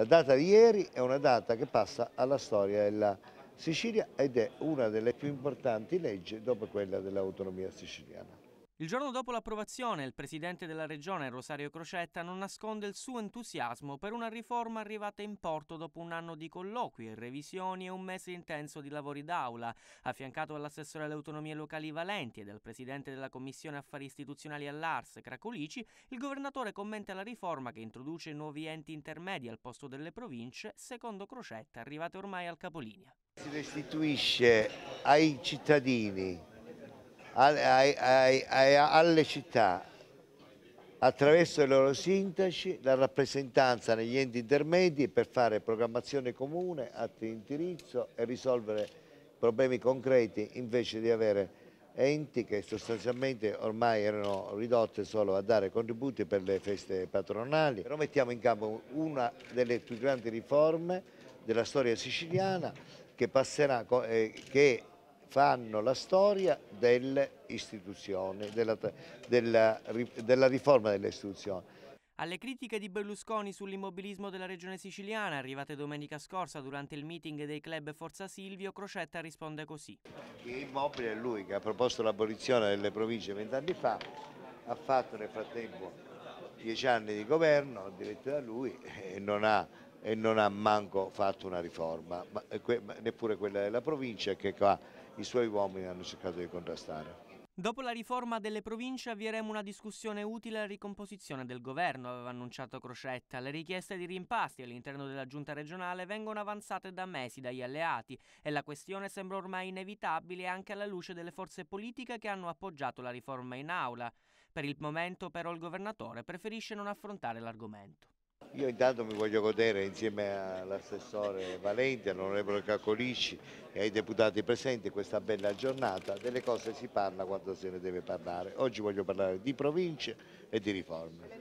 La data di ieri è una data che passa alla storia della Sicilia ed è una delle più importanti leggi dopo quella dell'autonomia siciliana. Il giorno dopo l'approvazione, il presidente della regione Rosario Crocetta non nasconde il suo entusiasmo per una riforma arrivata in porto dopo un anno di colloqui e revisioni e un mese intenso di lavori d'aula. Affiancato all'assessore alle autonomie locali Valenti e dal presidente della commissione affari istituzionali all'Ars, Cracolici, il governatore commenta la riforma che introduce nuovi enti intermedi al posto delle province, secondo Crocetta, arrivate ormai al capolinea. Si restituisce ai cittadini ai, ai, ai, alle città attraverso i loro sindaci, la rappresentanza negli enti intermedi per fare programmazione comune, atti di indirizzo e risolvere problemi concreti invece di avere enti che sostanzialmente ormai erano ridotte solo a dare contributi per le feste patronali. Però mettiamo in campo una delle più grandi riforme della storia siciliana che passerà, eh, che fanno la storia dell'istituzione, della, della, della riforma delle istituzioni. Alle critiche di Berlusconi sull'immobilismo della regione siciliana, arrivate domenica scorsa durante il meeting dei club Forza Silvio, Crocetta risponde così. Che immobile è lui che ha proposto l'abolizione delle province vent'anni fa, ha fatto nel frattempo dieci anni di governo, diretto da lui, e non ha e non ha manco fatto una riforma, ma, eh, ma, neppure quella della provincia che qua i suoi uomini hanno cercato di contrastare. Dopo la riforma delle province avvieremo una discussione utile alla ricomposizione del governo, aveva annunciato Crocetta. Le richieste di rimpasti all'interno della giunta regionale vengono avanzate da mesi dagli alleati e la questione sembra ormai inevitabile anche alla luce delle forze politiche che hanno appoggiato la riforma in aula. Per il momento però il governatore preferisce non affrontare l'argomento. Io intanto mi voglio godere insieme all'assessore Valente, all'onorevole Cacolicci e ai deputati presenti questa bella giornata. Delle cose si parla quando se ne deve parlare. Oggi voglio parlare di province e di riforme.